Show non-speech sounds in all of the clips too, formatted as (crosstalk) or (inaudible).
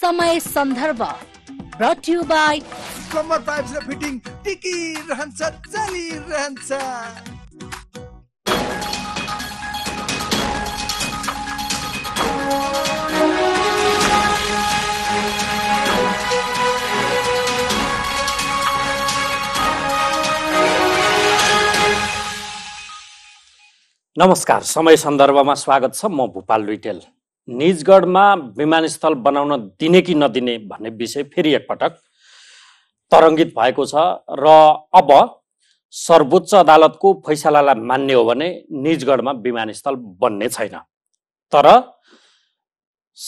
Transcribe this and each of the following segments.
समय सन्दर्भ ब्रटियो बाई कम्मर पाइप्स र फिटिङ टिकी रहन्छ जली रहन्छ नमस्कार समय सन्दर्भमा स्वागत छ म भूपाल लुइटेल निजगढमा विमानस्थल बनाउन दिने कि नदिने भन्ने विषय फेरि एकपटक तरङ्गित भएको छ र अब सर्वोच्च अदालतको फैसलालाई मान्ने हो भने निजगढमा विमानस्थल बन्ने छैन तर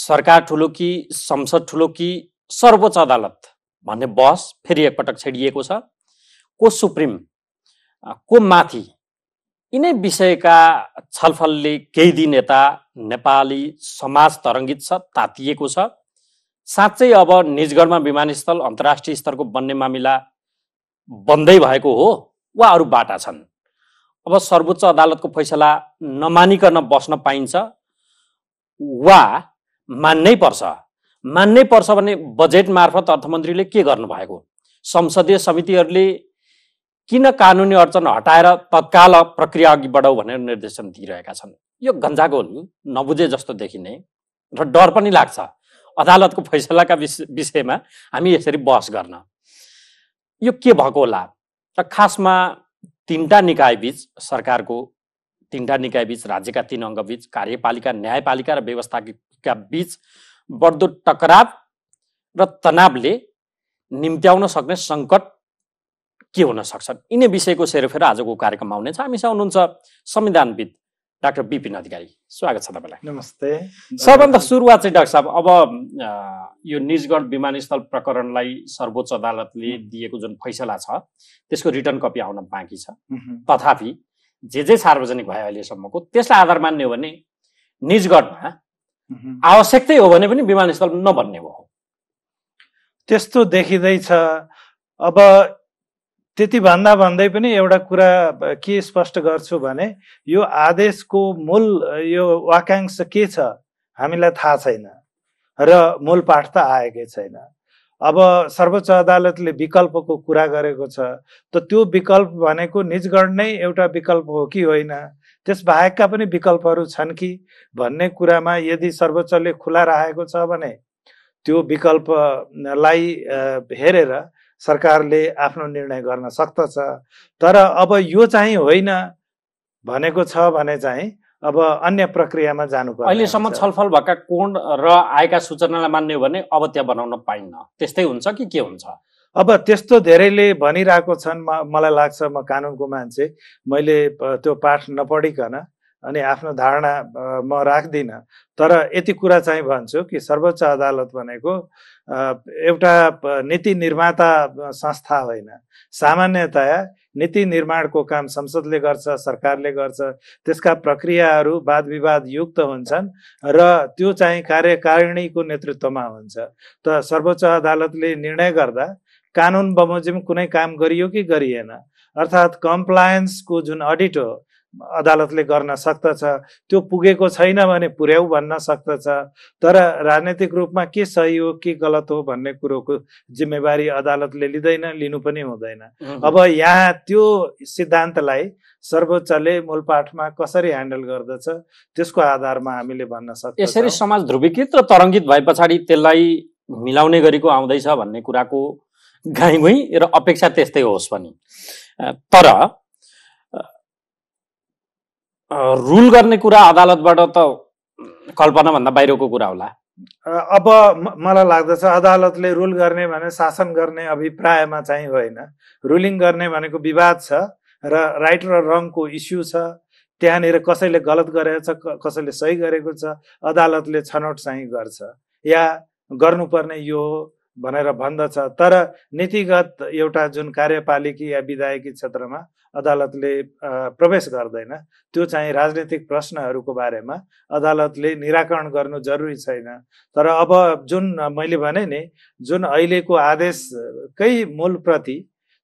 सरकार ठुलो कि संसद ठुलो कि सर्वोच्च अदालत भन्ने बहस फेरि एकपटक छेडिएको छ को सुप्रिम को माथि यिनै विषयका छलफलले केही दिन यता नेपाली समाज तरङ्गित छ तातिएको छ साँच्चै अब निजगढमा विमानस्थल अन्तर्राष्ट्रिय स्तरको बन्ने मामिला बन्दै भएको हो वा अरू बाटा छन् अब सर्वोच्च अदालतको फैसला नमानिकन बस्न पाइन्छ वा मान्नै पर्छ मान्नै पर्छ भने बजेट मार्फत अर्थमन्त्रीले के गर्नुभएको संसदीय समितिहरूले किन कानुनी अडचन हटाएर तत्काल प्रक्रिया अघि बढाऊ भनेर निर्देशन दिइरहेका छन् यो गन्जागोल नबुझे जस्तो देखिने र डर पनि लाग्छ अदालतको फैसलाका विषयमा हामी यसरी बहस गर्न यो के भएको होला र खासमा तिनवटा निकायबीच सरकारको तिनवटा निकायबीच राज्यका तिन अङ्गबीच कार्यपालिका न्यायपालिका र व्यवस्थाका बीच बढ्दो टकराव र तनावले निम्त्याउन सक्ने सङ्कट के हुन सक्छन् यिनै विषयको सेरोफेर आजको कार्यक्रममा हुनेछ हामीसँग हुनुहुन्छ संविधानविद डाक्टर बिपिन अधिकारी स्वागत छ तपाईँलाई नमस्ते सबभन्दा सुरुवात चाहिँ डाक्टर साहब अब यो निजगढ विमानस्थल प्रकरणलाई सर्वोच्च अदालतले दिएको जुन फैसला छ त्यसको रिटर्न कपी आउन बाँकी छ तथापि जे जे सार्वजनिक भयो अहिलेसम्मको त्यसलाई आधार मान्ने हो भने निजगढमा आवश्यकतै हो भने पनि विमानस्थल नबन्ने भयो त्यस्तो देखिँदैछ अब त्यति भन्दा भन्दै पनि एउटा कुरा के स्पष्ट गर्छु भने यो आदेशको मूल यो वाक्यांश के छ हामीलाई थाहा छैन र मूल पाठ त आएकै छैन अब सर्वोच्च अदालतले विकल्पको कुरा गरेको छ त त्यो विकल्प भनेको निजगढ नै एउटा विकल्प हो कि होइन त्यसबाहेकका पनि विकल्पहरू छन् कि भन्ने कुरामा यदि सर्वोच्चले खुला राखेको छ भने त्यो विकल्पलाई हेरेर सरकारले आफ्नो निर्णय गर्न सक्दछ तर अब यो चाहिँ होइन भनेको छ भने चाहिँ अब अन्य प्रक्रियामा जानु पर्छ अहिलेसम्म छलफल भएका कोण र आएका सूचनालाई मान्ने हो भने अब त्यहाँ बनाउन पाइन्न त्यस्तै हुन्छ कि के हुन्छ अब त्यस्तो धेरैले भनिरहेको छन् मलाई लाग्छ म कानुनको मान्छे मैले त्यो पाठ नपढिकन अनि आफ्नो धारणा म राख्दिनँ तर यति कुरा चाहिँ भन्छु कि सर्वोच्च अदालत भनेको एउटा नीति निर्माता संस्था होइन सामान्यतया नीति निर्माणको काम संसदले गर्छ सरकारले गर्छ त्यसका प्रक्रियाहरू वाद विवाद युक्त हुन्छन् र त्यो चाहिँ कार्यकारिणीको नेतृत्वमा हुन्छ त सर्वोच्च अदालतले निर्णय गर्दा कानुन बमोजिम कुनै काम गरियो कि गरिएन अर्थात् कम्प्लायन्सको जुन अडिट हो अदालतले गर्न सक्दछ त्यो पुगेको छैन भने पुर्याउ भन्न सक्दछ तर राजनैतिक रूपमा के सही हो के गलत हो भन्ने कुरोको जिम्मेवारी अदालतले लिँदैन लिनु पनि हुँदैन अब यहाँ त्यो सिद्धान्तलाई सर्वोच्चले मूलपाठमा कसरी ह्यान्डल गर्दछ त्यसको आधारमा हामीले भन्न सक्छ यसरी समाज ध्रुवीकृत र तरङ्गित भए पछाडि त्यसलाई मिलाउने गरेको आउँदैछ भन्ने कुराको गाई र अपेक्षा त्यस्तै होस् पनि तर रुल गर्ने कुरा अदालतबाट त कल्पनाभन्दा बाहिरको कुरा होला अब मलाई लाग्दछ अदालतले रुल गर्ने भने शासन गर्ने अभिप्रायमा चाहिँ होइन रुलिङ गर्ने भनेको विवाद छ र राइट र रङको इस्यु छ त्यहाँनिर कसैले गलत गरेको छ कसैले सही गरेको छ अदालतले छनौट चाहिँ गर्छ या गर्नुपर्ने यो भनेर भन्दछ तर नीतिगत एउटा जुन कार्यपालिकी या विधायकी क्षेत्रमा अदालतले प्रवेश गर्दैन त्यो चाहिँ राजनीतिक प्रश्नहरूको बारेमा अदालतले निराकरण गर्नु जरुरी छैन तर अब जुन मैले भने नि जुन अहिलेको आदेशकै मूलप्रति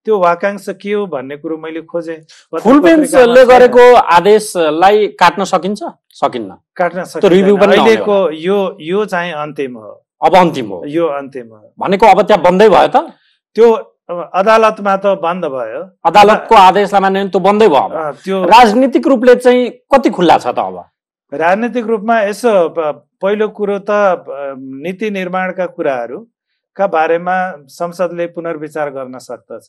त्यो वाकांश के हो भन्ने कुरो मैले खोजेँ फुलबेन्चले गरेको आदेशलाई काट्न सकिन्छ सकिन्न काट्न सकिन्छ अहिलेको यो यो चाहिँ अन्तिम हो अब अन्तिम हो यो अन्तिम हो भनेको अब त्यहाँ बन्दै भयो त त्यो अदालतमा त बन्द भयो अदालतको आदेशलाई मान्यो भने त बन्दै भयो त्यो राजनीतिक रूपले चाहिँ कति खुल्ला छ त अब राजनीतिक रूपमा यसो पहिलो कुरो त नीति निर्माणका कुराहरूका बारेमा संसदले पुनर्विचार गर्न सक्दछ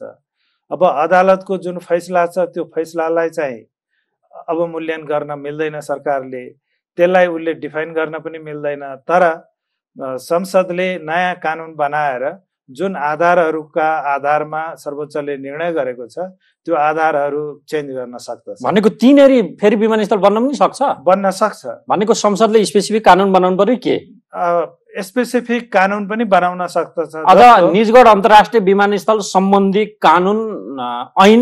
अब अदालतको जुन फैसला छ त्यो फैसलालाई चाहिँ अवमूल्यन गर्न मिल्दैन सरकारले त्यसलाई उसले डिफाइन गर्न पनि मिल्दैन तर संसदले नयाँ कानुन बनाएर जुन आधारहरूका आधारमा सर्वोच्चले निर्णय गरेको छ त्यो आधारहरू चेन्ज गर्न सक्दछ भनेको तिनीहरू फेरि विमानस्थल बन्न पनि सक्छ बन्न सक्छ भनेको संसदले स्पेसिफिक कानुन बनाउनु पर्यो के स्पेसिफिक कानुन पनि बनाउन सक्दछ अझ निजगढ अन्तर्राष्ट्रिय विमानस्थल सम्बन्धी कानुन ऐन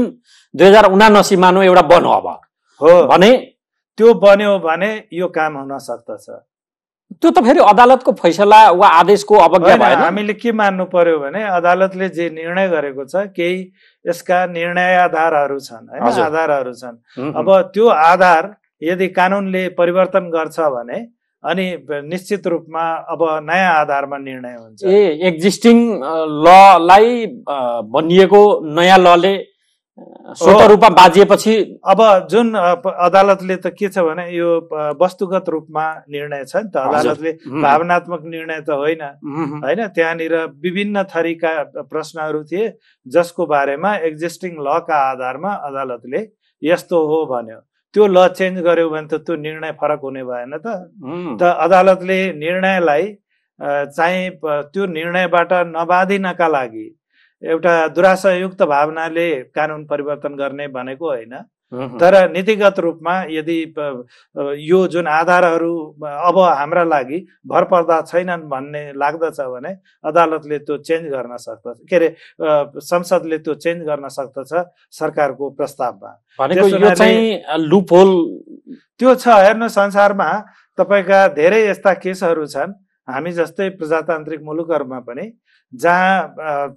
दुई हजार उनासी मानव एउटा बन्यो अब हो भने त्यो बन्यो भने यो काम हुन सक्दछ त्यो त फेरि अदालतको फैसला वा आदेशको अवज्ञा भएन हामीले के मान्नु पर्यो भने अदालतले जे निर्णय गरेको छ केही यसका निर्णय आधारहरू छन् होइन आधारहरू छन् अब त्यो आधार यदि कानुनले परिवर्तन गर्छ भने अनि निश्चित रूपमा अब नयाँ आधारमा निर्णय हुन्छ ए एक्जिस्टिङ ललाई बनिएको नयाँ लले रूपमा बाजिएपछि अब जुन अदालतले त के छ भने यो वस्तुगत रूपमा निर्णय छ नि त अदालतले भावनात्मक निर्णय त होइन होइन त्यहाँनिर विभिन्न थरीका प्रश्नहरू थिए जसको बारेमा एक्जिस्टिङ लका आधारमा अदालतले यस्तो हो भन्यो त्यो ल चेन्ज गर्यो भने त त्यो निर्णय फरक हुने भएन त त अदालतले निर्णयलाई चाहिँ त्यो निर्णयबाट नबाधिनका लागि एउटा दुराशयुक्त भावनाले कानुन परिवर्तन गर्ने भनेको होइन तर नीतिगत रूपमा यदि यो जुन आधारहरू अब हाम्रा लागि भर पर्दा छैनन् भन्ने लाग्दछ भने अदालतले त्यो चेन्ज गर्न सक्दछ के अरे संसदले त्यो चेन्ज गर्न सक्दछ सरकारको प्रस्तावमा त्यो छ हेर्नु संसारमा तपाईँका धेरै यस्ता केसहरू छन् हामी जस्तै प्रजातान्त्रिक मुलुकहरूमा पनि जहाँ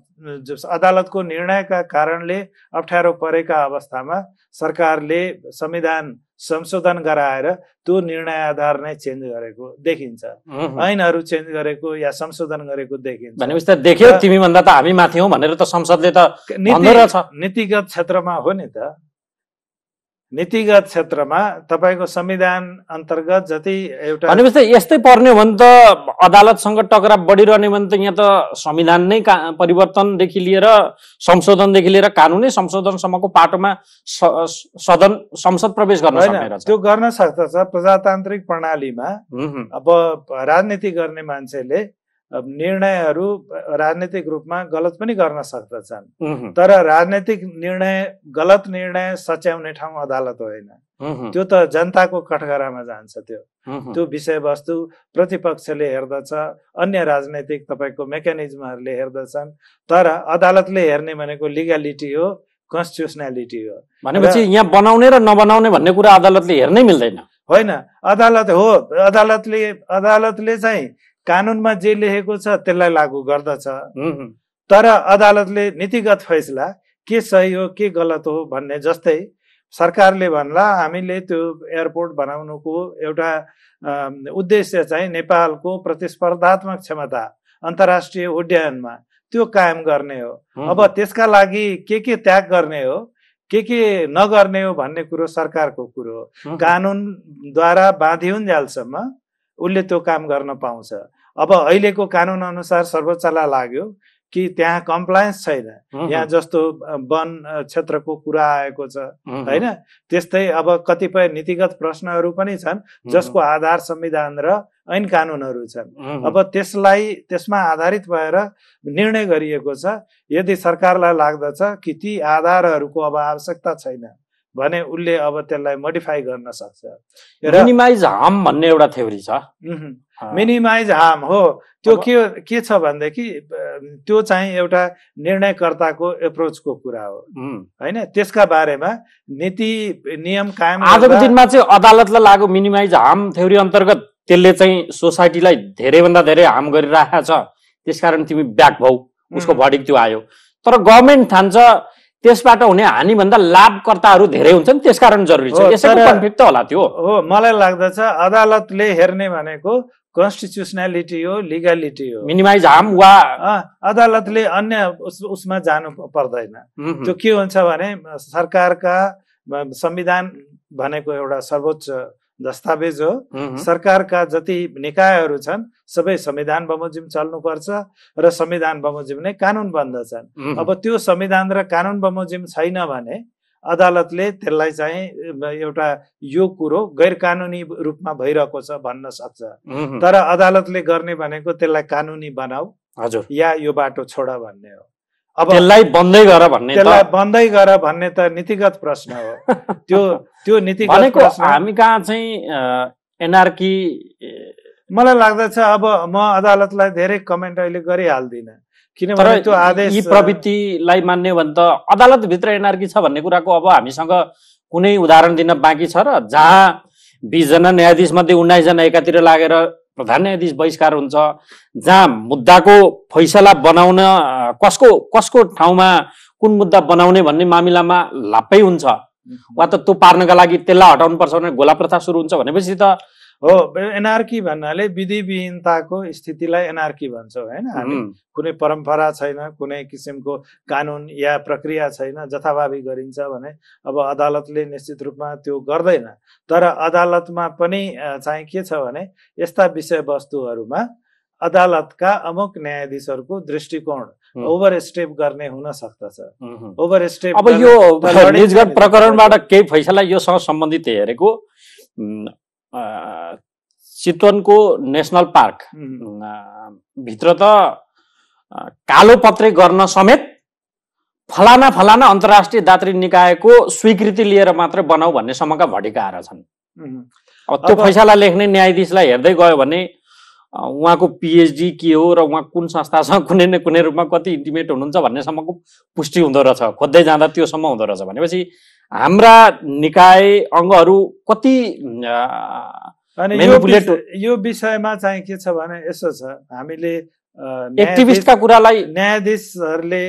अदालतको निर्णयका कारणले अप्ठ्यारो परेका अवस्थामा सरकारले संविधान संशोधन गराएर त्यो निर्णय आधार नै चेन्ज गरेको देखिन्छ ऐनहरू चेन्ज गरेको या संशोधन गरेको देखिन्छ भनेपछि त देखियो तिमी भन्दा त हामी माथि हौ भनेर त संसदले त नीतिगत क्षेत्रमा हो नि त नीतिगत क्षेत्रमा तपाईँको संविधान अन्तर्गत जति एउटा भनेपछि यस्तै पर्ने हो भने त अदालतसँग टकराव बढिरहने भने त यहाँ त संविधान नै का परिवर्तनदेखि लिएर संशोधनदेखि लिएर कानुनै संशोधनसम्मको पाटोमा सदन संसद प्रवेश गर्न होइन त्यो गर्न सक्दछ प्रजातान्त्रिक प्रणालीमा अब राजनीति गर्ने मान्छेले निर्णयहरू राजनैतिक रूपमा गलत पनि गर्न सक्दछन् तर राजनैतिक निर्णय गलत निर्णय सच्याउने ठाउँ अदालत होइन त्यो त जनताको कठघरामा जान्छ त्यो त्यो विषयवस्तु प्रतिपक्षले हेर्दछ अन्य राजनैतिक तपाईँको मेकानिजमहरूले हेर्दछन् तर अदालतले हेर्ने भनेको लिगालिटी हो कन्स्टिट्युसनालिटी हो भनेपछि यहाँ बनाउने र नबनाउने भन्ने कुरा अदालतले हेर्नै मिल्दैन होइन अदालत हो अदालतले अदालतले चाहिँ कानुनमा जे लेखेको छ त्यसलाई लागू गर्दछ तर अदालतले नीतिगत फैसला के सही हो के गलत हो भन्ने जस्तै सरकारले भन्ला हामीले त्यो एयरपोर्ट बनाउनुको एउटा उद्देश्य चाहिँ नेपालको प्रतिस्पर्धात्मक क्षमता अन्तर्राष्ट्रिय उड्डयनमा त्यो कायम गर्ने हो अब त्यसका लागि के के त्याग गर्ने हो के के नगर्ने हो भन्ने कुरो सरकारको कुरो हो कानुनद्वारा बाँधिउन्जेलसम्म उसले त्यो काम गर्न पाउँछ अब अहिलेको कानुन अनुसार सर्वोच्चलाई लाग्यो कि त्यहाँ कम्प्लायन्स छैन यहाँ जस्तो वन क्षेत्रको कुरा आएको छ होइन त्यस्तै अब कतिपय नीतिगत प्रश्नहरू पनि छन् जसको आधार संविधान र ऐन कानुनहरू छन् अब त्यसलाई त्यसमा आधारित भएर निर्णय गरिएको छ यदि सरकारलाई लाग्दछ कि ती आधारहरूको अब आवश्यकता छैन भने उसले अब त्यसलाई मोडिफाई गर्न सक्छ मिनिमाइज हार्म भन्ने एउटा थ्योरी छ मिनिमाइज हार्म हो त्यो के के छ भनेदेखि त्यो चाहिँ एउटा निर्णयकर्ताको एप्रोचको कुरा हो होइन त्यसका बारेमा नीति नियम कायम आजको दिनमा चाहिँ अदालतलाई लागु मिनिमाइज हार्म थ्योरी अन्तर्गत त्यसले चाहिँ सोसाइटीलाई धेरैभन्दा धेरै हार्म गरिरहेको छ त्यसकारण तिमी ब्याक भौ उसको भडिक त्यो आयो तर गभर्मेन्ट ठान्छ त्यसबाट हुने हानिभन्दा लाभकर्ताहरू धेरै हुन्छन् त्यसकारण जरुरी छ होला त्यो हो मलाई लाग्दछ अदालतले हेर्ने भनेको कन्स्टिट्युसनालिटी हो लिगालिटी हो मिनिमाइज हार्म वा अदालतले अन्य उस, उसमा जानु पर्दैन त्यो के हुन्छ भने सरकारका संविधान भनेको एउटा सर्वोच्च दस्तावेज हो सरकारका जति निकायहरू छन् सबै संविधान बमोजिम चल्नुपर्छ र संविधान बमोजिम नै कानुन बन्दछन् अब त्यो संविधान र कानुन बमोजिम छैन भने अदालतले त्यसलाई चाहिँ एउटा यो कुरो गैर कानुनी रूपमा भइरहेको छ भन्न सक्छ तर अदालतले गर्ने भनेको त्यसलाई कानुनी बनाऊ हजुर या यो बाटो छोड भन्ने हो अब त्यसलाई बन्दै गर भन्ने त्यसलाई बन्दै गर भन्ने त नीतिगत प्रश्न हो (laughs) त्यो त्यो नीतिगत हामी कहाँ चाहिँ एनआरकी मलाई लाग्दछ अब म अदालतलाई धेरै कमेन्ट अहिले गरिहाल्दिनँ किनभने त्यो आदेश यी प्रवृत्तिलाई मान्यो भने त अदालतभित्र एनआरकी छ भन्ने कुराको अब हामीसँग कुनै उदाहरण दिन बाँकी छ र जहाँ बिसजना न्यायाधीश मध्ये उन्नाइसजना एकातिर लागेर प्रधान न्यायाधीश बहिष्कार हुन्छ जहाँ मुद्दाको फैसला बनाउन कसको कसको ठाउँमा कुन मुद्दा बनाउने भन्ने मामिलामा लापै हुन्छ वा त त्यो पार्नका लागि त्यसलाई हटाउनुपर्छ भने गोला प्रथा सुरु हुन्छ भनेपछि त हो एनआरकी भन्नाले विधि विहीनताको स्थितिलाई एनआरकी भन्छौँ होइन हामी कुनै परम्परा छैन कुनै किसिमको कानुन या प्रक्रिया छैन जथाभावी गरिन्छ भने अब अदालतले निश्चित रूपमा त्यो गर्दैन तर अदालतमा पनि चाहिँ के छ भने यस्ता विषयवस्तुहरूमा अदालतका अमुक न्यायाधीशहरूको दृष्टिकोण ओभर स्टेप गर्ने हुन सक्दछ ओभर स्टेप अब यो प्रकरणबाट केही फैसला योसँग सम्बन्धित हेरेको चितवनको नेसनल पार्क भित्र त कालो पत्रे गर्न समेत फलाना फलाना अन्तर्राष्ट्रिय दात्री निकायको स्वीकृति लिएर मात्र बनाऊ भन्ने सम्मका भटिकाहरू छन् अब त्यो फैसला लेख्ने न्यायाधीशलाई हेर्दै गयो भने उहाँको पिएचडी के हो र उहाँ कुन संस्थासँग कुनै न कुनै रूपमा कति इन्टिमेट हुनुहुन्छ भन्नेसम्मको पुष्टि हुँदो रहेछ खोज्दै जाँदा त्योसम्म हुँदो रहेछ भनेपछि हाम्रा निकाय अङ्गहरू कति यो विषयमा चाहिँ के छ भने यसो छ हामीले एक्टिभिस्टका कुरालाई न्यायाधीशहरूले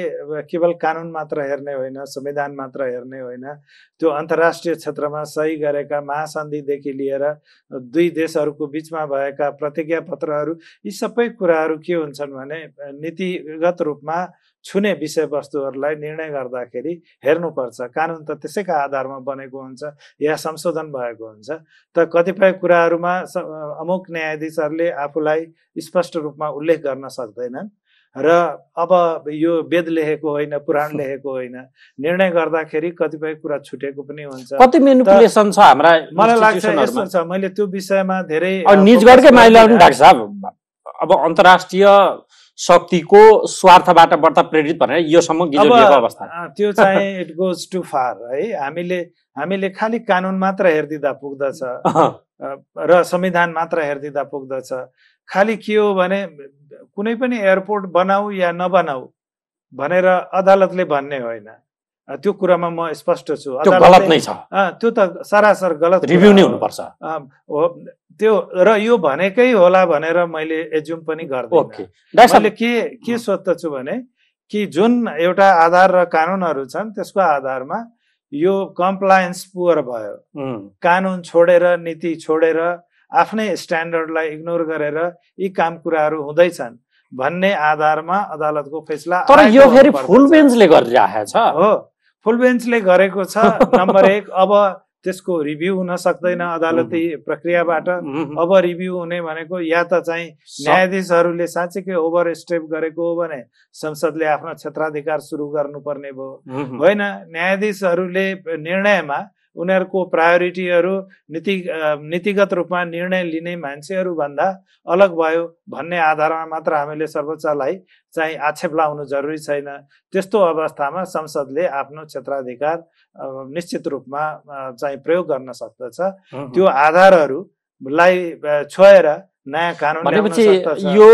केवल कानुन मात्र हेर्ने होइन संविधान मात्र हेर्ने होइन त्यो अन्तर्राष्ट्रिय क्षेत्रमा सही गरेका महासन्धिदेखि लिएर दुई देशहरूको बिचमा भएका प्रतिज्ञा पत्रहरू यी सबै कुराहरू के हुन्छन् भने नीतिगत रूपमा छुने विषयवस्तुहरूलाई निर्णय गर्दाखेरि हेर्नुपर्छ कानुन त त्यसैका आधारमा बनेको हुन्छ या संशोधन भएको हुन्छ त कतिपय कुराहरूमा अमुक न्यायाधीशहरूले आफूलाई स्पष्ट रूपमा उल्लेख गर्न सक्दैनन् र अब यो वेद लेखेको होइन पुराण (laughs) लेखेको होइन निर्णय गर्दाखेरि कतिपय कुरा छुटेको पनि हुन्छ कति छ हाम्रा मलाई लाग्छ यस्तो छ मैले त्यो विषयमा धेरै निजगढकै अब अन्तर्राष्ट्रिय शक्तिको स्वार्थबाट बढ्दा प्रेरित भनेर योसम्म अवस्था त्यो चाहिँ इट गोज टु फार है हामीले हामीले खालि कानुन मात्र हेरिदिँदा पुग्दछ र संविधान मात्र हेरिदिँदा पुग्दछ खालि के हो भने कुनै पनि एयरपोर्ट बनाऊ या नबनाऊ भनेर अदालतले भन्ने होइन त्यो कुरामा म स्पष्ट छु त्यो गलत नै छ त्यो त सरासर गलत रिभ्यू नै हुनुपर्छ हो त्यो र यो भनेकै होला भनेर मैले एज्युम पनि गर्दैन मैले के के hmm. सोध्दछु भने कि जुन एउटा आधार र कानुनहरू छन् त्यसको आधारमा यो कम्प्लायन्स पुवर भयो hmm. कानुन छोडेर नीति छोडेर आफ्नै स्ट्यान्डर्डलाई इग्नोर गरेर यी काम कुराहरू हुँदैछन् भन्ने आधारमा अदालतको फैसला तर यो फेरि फुल बेन्चले गरिरहेछ हो फुल बेन्चले गरेको छ नम्बर (laughs) एक अब त्यसको रिभ्यू हुन सक्दैन अदालती प्रक्रियाबाट अब रिभ्यू हुने भनेको या त चाहिँ न्यायाधीशहरूले के ओभर स्टेप गरेको हो भने संसदले आफ्नो क्षेत्राधिकार सुरु गर्नुपर्ने भयो होइन न्यायाधीशहरूले निर्णयमा उनीहरूको प्रायोरिटीहरू नीति नीतिगत रूपमा निर्णय लिने मान्छेहरूभन्दा अलग भयो भन्ने आधारमा मात्र हामीले सर्वोच्चलाई चाहिँ आक्षेप लाउनु जरुरी छैन त्यस्तो अवस्थामा संसदले आफ्नो क्षेत्राधिकार निश्चित रूपमा चाहिँ प्रयोग गर्न सक्दछ त्यो आधारहरूलाई छोएर नयाँ कानुन भनेपछि यो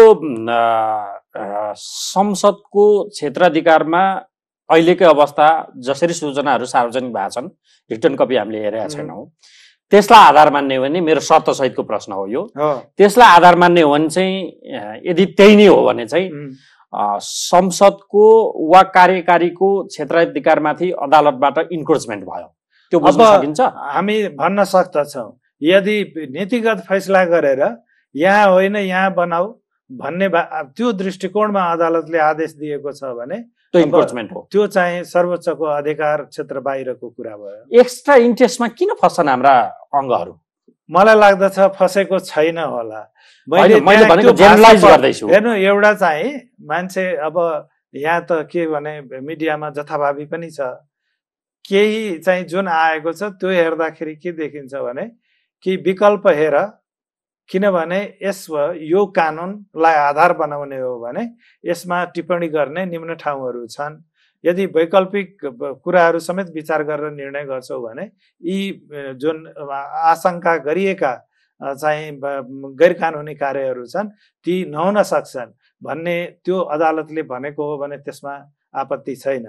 संसदको क्षेत्राधिकारमा अहिलेकै अवस्था जसरी सूचनाहरू सार्वजनिक भएको छन् रिटर्न कपी हामीले हेरेका छैनौँ त्यसलाई आधार मान्ने हो भने मेरो शर्तसहितको प्रश्न हो यो त्यसलाई आधार मान्ने हो भने चाहिँ यदि त्यही नै हो भने चाहिँ संसदको वा कार्यकारीको क्षेत्राधिकारमाथि अदालतबाट इन्क्रोचमेन्ट भयो त्यो बुझ्न सकिन्छ हामी भन्न सक्दछौँ यदि नीतिगत फैसला गरेर यहाँ होइन यहाँ बनाऊ भन्ने त्यो दृष्टिकोणमा अदालतले आदेश दिएको छ भने त्यो इन्क्रोचमेन्ट चाहिँ सर्वोच्चको अधिकार क्षेत्र बाहिरको कुरा भयो एक्स्ट्रा इन्ट्रेस्टमा किन फस्छन् हाम्रा अङ्गहरू मलाई लाग्दछ फसेको छैन होला हेर्नु एउटा चाहिँ मान्छे अब यहाँ त के भने मिडियामा जथाभावी पनि छ केही चाहिँ जुन आएको छ त्यो हेर्दाखेरि के देखिन्छ भने कि विकल्प हेर किनभने यस यो कानुनलाई आधार बनाउने हो भने यसमा टिप्पणी गर्ने निम्न ठाउँहरू छन् यदि वैकल्पिक कुराहरू समेत विचार गरेर निर्णय गर्छौँ भने यी जुन आशंका गरिएका चाहिँ गैर कानुनी कार्यहरू छन् ती नहुन सक्छन् भन्ने त्यो अदालतले भनेको हो भने त्यसमा आपत्ति छैन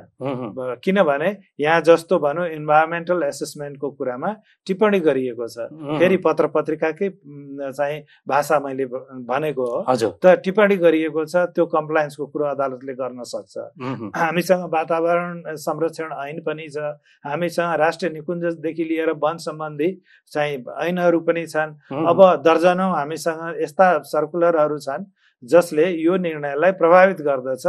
किनभने यहाँ जस्तो भनौँ इन्भाइरोमेन्टल एसेसमेन्टको कुरामा टिप्पणी गरिएको छ फेरि पत्र पत्रिकाकै चाहिँ भाषा मैले भनेको हो त टिप्पणी गरिएको छ त्यो कम्प्लायन्सको कुरो अदालतले गर्न सक्छ हामीसँग वातावरण संरक्षण ऐन पनि छ हामीसँग राष्ट्रिय निकुञ्जदेखि लिएर वन सम्बन्धी चाहिँ ऐनहरू पनि छन् अब दर्जनौ हामीसँग यस्ता सर्कुलरहरू छन् जसले यो निर्णयलाई प्रभावित गर्दछ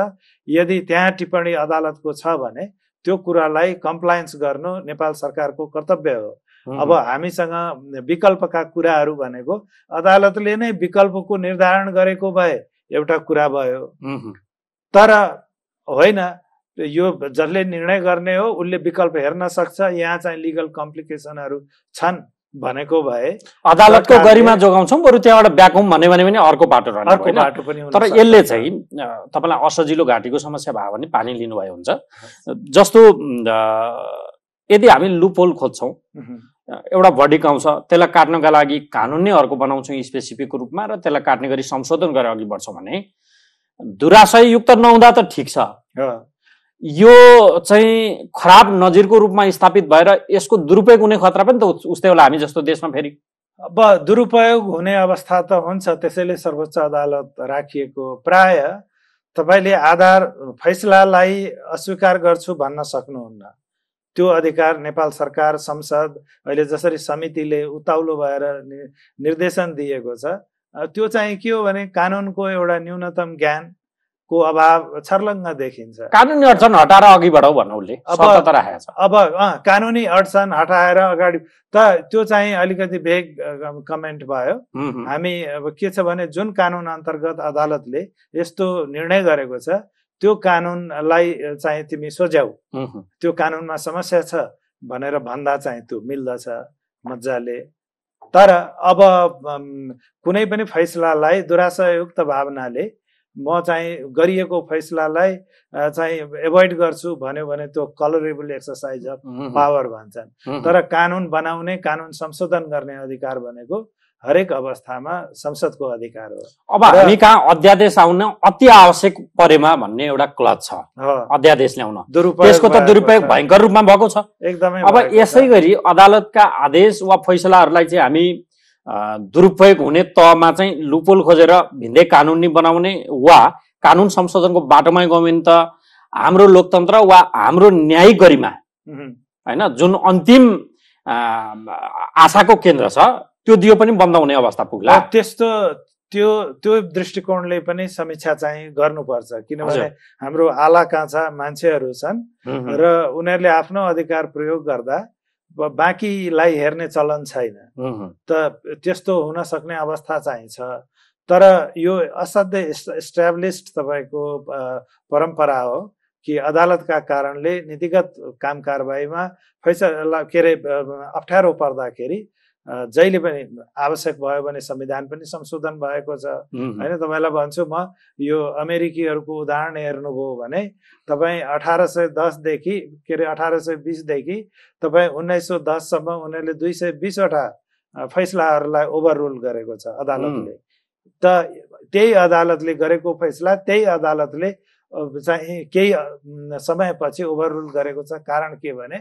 यदि त्यहाँ टिप्पणी अदालतको छ भने त्यो कुरालाई कम्प्लायन्स गर्नु नेपाल सरकारको कर्तव्य हो अब हामीसँग विकल्पका कुराहरू भनेको अदालतले नै विकल्पको निर्धारण गरेको भए एउटा कुरा भयो तर होइन यो जसले निर्णय गर्ने हो उसले विकल्प हेर्न सक्छ यहाँ चाहिँ लिगल कम्प्लिकेसनहरू छन् भनेको भए अदालतको गरिमा जोगाउँछौँ बरु त्यहाँबाट ब्याक भन्यो भने पनि अर्को बाटो अर्को बाटो पनि तर यसले चाहिँ तपाईँलाई असजिलो घाटीको समस्या भयो भने पानी लिनुभयो हुन्छ जस्तो यदि हामी लुपोल खोज्छौँ एउटा भडिक आउँछ त्यसलाई काट्नका लागि कानुन नै अर्को बनाउँछौँ स्पेसिफिक रूपमा र त्यसलाई काट्ने गरी संशोधन गरेर अघि बढ्छौँ भने दुराशयुक्त नहुँदा त ठिक छ यो चाहिँ खराब नजिरको रूपमा स्थापित भएर यसको दुरुपयोग हुने खतरा पनि त उस्तै होला हामी जस्तो देशमा फेरि अब दुरुपयोग हुने अवस्था त हुन्छ त्यसैले सर्वोच्च अदालत राखिएको प्राय तपाईँले आधार फैसलालाई अस्वीकार गर्छु भन्न सक्नुहुन्न त्यो अधिकार नेपाल सरकार संसद अहिले जसरी समितिले उताउलो भएर निर्देशन दिएको छ त्यो चाहिँ के हो भने कानुनको एउटा न्यूनतम ज्ञान को अभाव छर्लङ्ग देखिन्छ कानुनी अडचन हटाएर अघि बढाउ भन्नु उसले अब अब कानुनी अडचन हटाएर अगाडि त त्यो चाहिँ अलिकति भेग कमेन्ट भयो हामी अब के छ भने जुन कानुन अन्तर्गत अदालतले यस्तो निर्णय गरेको छ त्यो कानुनलाई चाहिँ तिमी सोझ्याऊ त्यो कानुनमा समस्या छ भनेर भन्दा चाहिँ त्यो मिल्दछ मजाले तर अब कुनै पनि फैसलालाई दुराशयुक्त भावनाले म चाहिँ गरिएको फैसलालाई चाहिँ एभोइड गर्छु भन्यो भने त्यो कलरेबल एक्सर्साइज अफ पावर भन्छन् तर कानुन बनाउने कानुन संशोधन गर्ने अधिकार भनेको हरेक अवस्थामा संसदको अधिकार हो अब हामी कहाँ अध्यादेश आउन अति आवश्यक परेमा भन्ने एउटा क्लज छ अध्यादेश ल्याउन त्यसको त दुरुपयोग भयङ्कर रूपमा भएको छ एकदमै अब यसै गरी अदालतका आदेश वा फैसलाहरूलाई चाहिँ हामी दुरुपयोग हुने तहमा चाहिँ लुपोल खोजेर भिन्दै कानुनी बनाउने वा कानुन संशोधनको बाटोमा गयो भने त हाम्रो लोकतन्त्र वा हाम्रो न्यायिक गरिमा होइन जुन अन्तिम आशाको केन्द्र छ त्यो दियो पनि बन्द हुने अवस्था पुग्ला त्यस्तो त्यो त्यो दृष्टिकोणले पनि समीक्षा चाहिँ गर्नुपर्छ किनभने हाम्रो आला काँचा मान्छेहरू छन् र उनीहरूले आफ्नो अधिकार प्रयोग गर्दा बाँकीलाई हेर्ने चलन छैन त त्यस्तो हुन सक्ने अवस्था चाहिन्छ तर यो असाध्यै इस्ट्याब्लिस्ड तपाईँको परम्परा हो कि अदालतका कारणले नीतिगत काम कारबाहीमा फैसला के अरे अप्ठ्यारो पर्दाखेरि जहिले पनि आवश्यक भयो भने संविधान पनि संशोधन भएको छ होइन तपाईँलाई भन्छु म यो अमेरिकीहरूको उदाहरण हेर्नुभयो भने तपाईँ अठार सय दसदेखि के अरे अठार सय बिसदेखि तपाईँ उन्नाइस सौ दससम्म उनीहरूले दुई सय बिसवटा फैसलाहरूलाई ओभर रुल गरेको छ अदालतले त त्यही अदालतले गरेको फैसला त्यही अदालतले चाहिँ केही समयपछि ओभररुल गरेको छ कारण के भने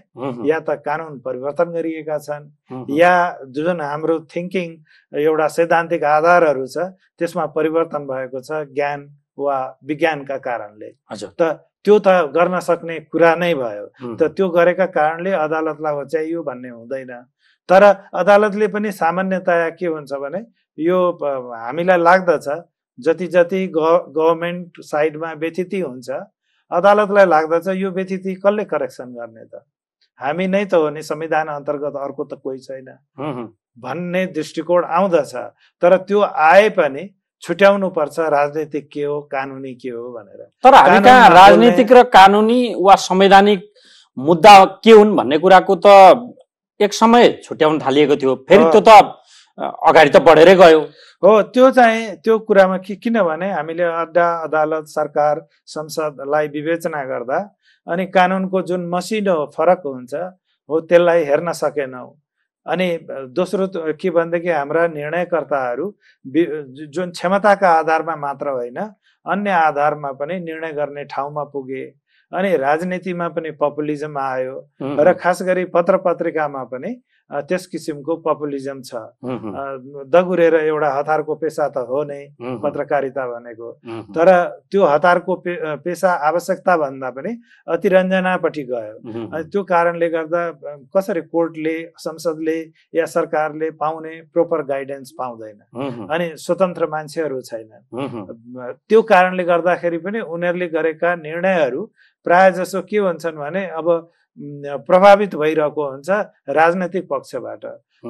या त कानुन परिवर्तन गरिएका छन् या जुन हाम्रो थिङ्किङ एउटा सैद्धान्तिक आधारहरू छ त्यसमा परिवर्तन भएको छ ज्ञान वा विज्ञानका कारणले त त्यो त गर्न सक्ने कुरा नै भयो त त्यो गरेका कारणले अदालतलाई होच्याइयो भन्ने हुँदैन तर अदालतले पनि सामान्यतया के हुन्छ भने यो हामीलाई लाग्दछ जति जति ग गभर्मेन्ट साइडमा व्यथिति हुन्छ अदालतलाई लाग्दछ यो व्यथिति कसले करेक्सन गर्ने त हामी नै त हो नि संविधान अन्तर्गत अर्को त कोही छैन भन्ने दृष्टिकोण आउँदछ तर त्यो आए पनि छुट्याउनु पर्छ राजनीतिक के हो कानुनी के हो भनेर तर हामी कहाँ राजनीतिक र कानुनी वा संवैधानिक मुद्दा के हुन् भन्ने कुराको त एक समय छुट्याउन थालिएको थियो फेरि त्यो त अगाडि त बढेरै गयो हो त्यो चाहिँ त्यो कुरामा कि किनभने हामीले अड्डा अदालत सरकार संसदलाई विवेचना गर्दा अनि कानुनको जुन मसिनो फरक हुन्छ हो त्यसलाई हेर्न सकेनौँ अनि दोस्रो के भनेदेखि हाम्रा निर्णयकर्ताहरू जुन क्षमताका आधारमा मात्र होइन अन्य आधारमा पनि निर्णय गर्ने ठाउँमा पुगे अनि राजनीतिमा पनि पपुलिजम आयो र खास गरी पत्र पत्रिकामा पनि त्यस किसिमको पपुलिजम छ दगुरेर एउटा हतारको पेसा त हो नै पत्रकारिता भनेको तर त्यो हतारको पे पेसा आवश्यकता भन्दा पनि अतिरञ्जनापट्टि गयो अनि त्यो कारणले गर्दा कसरी कोर्टले संसदले या सरकारले पाउने प्रोपर गाइडेन्स पाउँदैन अनि स्वतन्त्र मान्छेहरू छैनन् त्यो कारणले गर्दाखेरि पनि उनीहरूले गरेका निर्णयहरू प्राय जसो के भन्छन् भने अब प्रभावित भइरहेको हुन्छ राजनैतिक पक्षबाट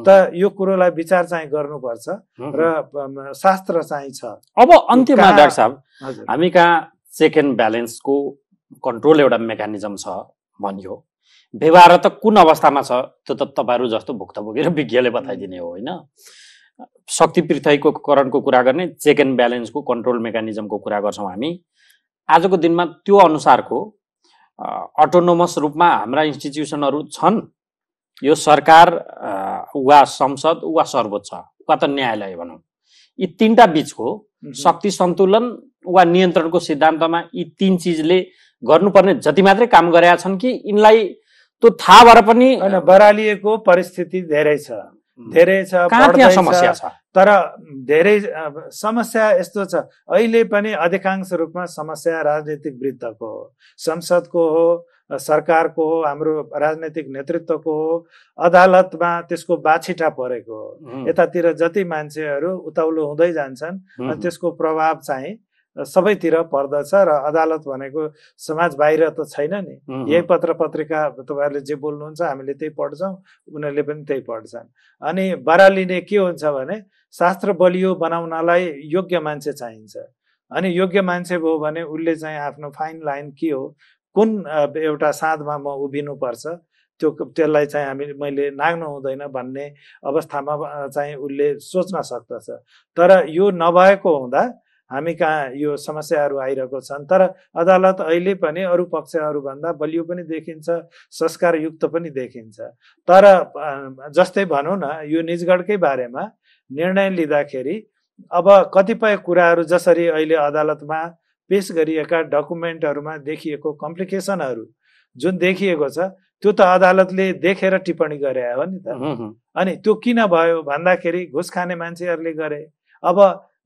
त यो कुरोलाई विचार चाहिँ गर्नुपर्छ र शास्त्र चाहिँ छ अब अन्त्यमा डाक्टर साहब हामी कहाँ चेक एन्ड ब्यालेन्सको कन्ट्रोल एउटा मेकानिजम छ भनियो व्यवहार त कुन अवस्थामा छ त्यो त तपाईँहरू जस्तो भुक्तभोगी र (laughs) विज्ञले बताइदिने हो होइन शक्ति पृथकीकरणको कुरा गर्ने चेक एन्ड ब्यालेन्सको कन्ट्रोल मेकानिजमको कुरा गर्छौँ हामी आजको दिनमा त्यो अनुसारको अटोनोमस रूपमा हाम्रा इन्स्टिट्युसनहरू छन् यो सरकार वा संसद वा सर्वोच्च वा त न्यायालय भनौँ यी तिनवटा बिचको शक्ति सन्तुलन वा नियन्त्रणको सिद्धान्तमा यी तिन चिजले गर्नुपर्ने जति मात्रै काम गरेका छन् कि यिनलाई त्यो थाहा भएर पनि बरालिएको परिस्थिति धेरै छ धेरै छ समस्या छ तर धेरै समस्या यस्तो छ अहिले पनि अधिकांश रूपमा समस्या राजनीतिक वृत्तको हो संसदको हो सरकारको हो हाम्रो राजनैतिक नेतृत्वको हो अदालतमा त्यसको बाछिटा परेको हो यतातिर जति मान्छेहरू उताउलो हुँदै जान्छन् अनि त्यसको प्रभाव चाहिँ सबैतिर पर्दछ र अदालत भनेको समाज बाहिर त छैन नि यही पत्र पत्रिका तपाईँहरूले जे बोल्नुहुन्छ हामीले त्यही पढ्छौँ उनीहरूले पनि त्यही पढ्छन् अनि बरालिने के हुन्छ भने शास्त्र बलियो बनाउनलाई योग्य मान्छे चाहिन्छ अनि योग्य मान्छे भयो भने उसले चाहिँ आफ्नो फाइन लाइन के हो कुन एउटा साँधमा म उभिनुपर्छ त्यो त्यसलाई चाहिँ हामी मैले नाग्नु हुँदैन भन्ने अवस्थामा चाहिँ उसले सोच्न सक्दछ तर यो नभएको हुँदा हामी कहाँ यो समस्याहरू आइरहेको छन् तर अदालत अहिले पनि अरू पक्षहरूभन्दा बलियो पनि देखिन्छ संस्कारयुक्त पनि देखिन्छ तर जस्तै भनौँ न यो निजगढकै बारेमा निर्णय लिँदाखेरि अब कतिपय कुराहरू जसरी अहिले अदालतमा पेस गरिएका डकुमेन्टहरूमा देखिएको कम्प्लिकेसनहरू जुन देखिएको छ त्यो त अदालतले देखेर टिप्पणी गरे हो नि त अनि त्यो किन भयो भन्दाखेरि घुस खाने मान्छेहरूले गरे अब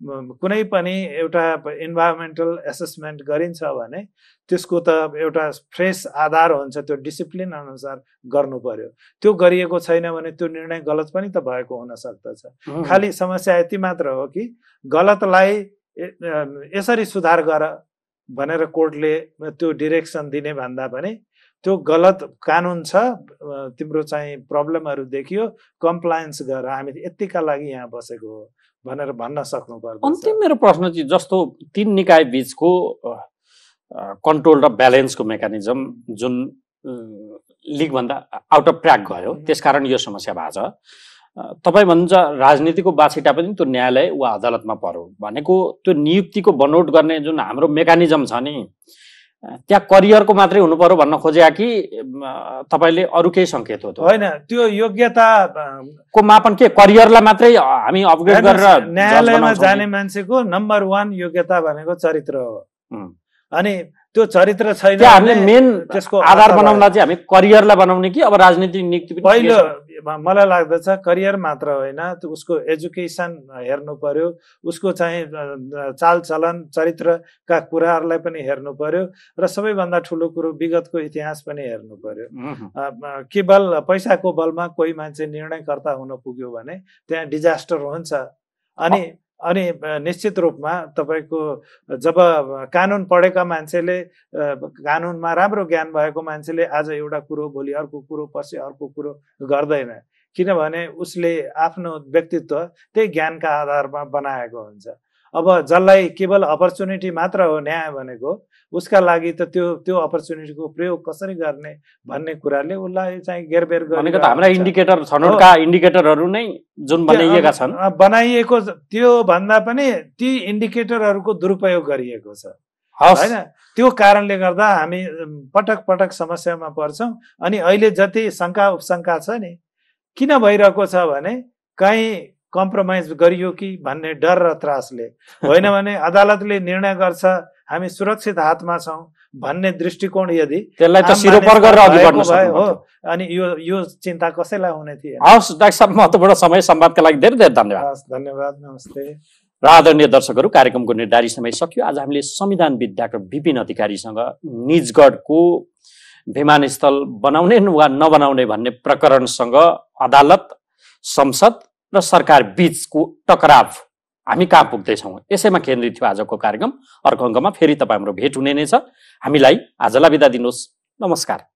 कुनै पनि एउटा इन्भाइरोमेन्टल एसेसमेन्ट गरिन्छ भने त्यसको त एउटा फ्रेस आधार हुन्छ त्यो डिसिप्लिन अनुसार गर्नु पर्यो त्यो गरिएको छैन भने त्यो निर्णय गलत पनि त भएको हुन सक्दछ खालि समस्या यति मात्र हो कि गलतलाई यसरी सुधार गर भनेर कोर्टले त्यो डिरेक्सन दिने भन्दा पनि त्यो गलत कानुन छ तिम्रो चाहिँ प्रब्लमहरू देखियो कम्प्लायन्स गर हामी यत्तिका लागि यहाँ बसेको हो भनेर भन्न सक्नु पर्छ अन्तिम मेरो प्रश्न चाहिँ जस्तो तिन निकाय बिचको कन्ट्रोल र ब्यालेन्सको मेकानिजम जुन लिगभन्दा आउट अफ ट्र्याक गयो त्यसकारण यो समस्या भएको छ तपाईँ भन्नुहुन्छ राजनीतिको बाछिटा पनि त्यो न्यायालय वा अदालतमा पर्यो भनेको त्यो नियुक्तिको बनौट गर्ने जुन हाम्रो मेकानिजम छ नि त्यहाँ करियरको मात्रै हुनु पर्यो भन्न खोजे कि तपाईँले अरू केही सङ्केत हो होइन त्यो योग्यता को मापन के करियरलाई मात्रै हामी अपग्रेड गरेर न्यायालयमा जाने मान्छेको नम्बर वान योग्यता भनेको चरित्र हो अनि त्यो चरित्र छैन हामीले मेन त्यसको आधार बनाउँदा चाहिँ हामी करियरलाई बनाउने कि अब राजनीतिक नियुक्ति पहिलो मलाई लाग्दछ करियर मात्र होइन उसको एजुकेसन हेर्नु पर्यो उसको चाहिँ चालचलन चरित्रका कुराहरूलाई पनि हेर्नु पर्यो र सबैभन्दा ठुलो कुरो विगतको इतिहास पनि हेर्नु पर्यो केवल पैसाको बलमा कोही मान्छे निर्णयकर्ता हुन पुग्यो भने त्यहाँ डिजास्टर हुन्छ अनि अनि निश्चित रूपमा तपाईँको जब कानुन पढेका मान्छेले कानुनमा राम्रो ज्ञान भएको मान्छेले आज एउटा कुरो भोलि अर्को कुरो पछि अर्को कुरो गर्दैन किनभने उसले आफ्नो व्यक्तित्व त्यही ज्ञानका आधारमा बनाएको हुन्छ अब जसलाई केवल अपर्च्युनिटी मात्र हो न्याय भनेको उसका लागि त त्यो त्यो अपर्च्युनिटीको प्रयोग कसरी गर्ने भन्ने कुराले उसलाई चाहिँ गेरबेर गर्ने हाम्रा इन्डिकेटर छनौटका इन्डिकेटरहरू नै जुन बनाइएका छन् बनाइएको त्यो भन्दा पनि ती इन्डिकेटरहरूको दुरुपयोग गरिएको छ होइन त्यो कारणले गर्दा हामी पटक पटक समस्यामा पर्छौँ अनि अहिले जति शङ्का उपशङ्का छ नि किन भइरहेको छ भने कहीँ कम्प्रोमाइज गरियो कि भन्ने डर र त्रासले होइन भने अदालतले निर्णय गर्छ हामी सुरक्षित हातमा छौँ भन्ने दृष्टिकोण यदि त्यसलाई त सिरोपर गरेर अघि भयो हो अनि यो यो चिन्ता कसैलाई हुने थिएन हवस् डाक्टर साहब महत्त्वपूर्ण समय सम्वादका लागि धेरै धेरै धन्यवाद धन्यवाद नमस्ते र आदरणीय दर्शकहरू कार्यक्रमको निर्धारित समय सकियो आज हामीले संविधान विद्याको बिपिन अधिकारीसँग निजगढको विमानस्थल बनाउने वा नबनाउने भन्ने प्रकरणसँग अदालत संसद र सरकार बिचको टकराव हामी कहाँ पुग्दैछौँ यसैमा केन्द्रित थियो आजको कार्यक्रम अर्को अङ्कमा फेरि तपाईँ हाम्रो भेट हुने नै छ हामीलाई आजलाई बिदा दिनुहोस् नमस्कार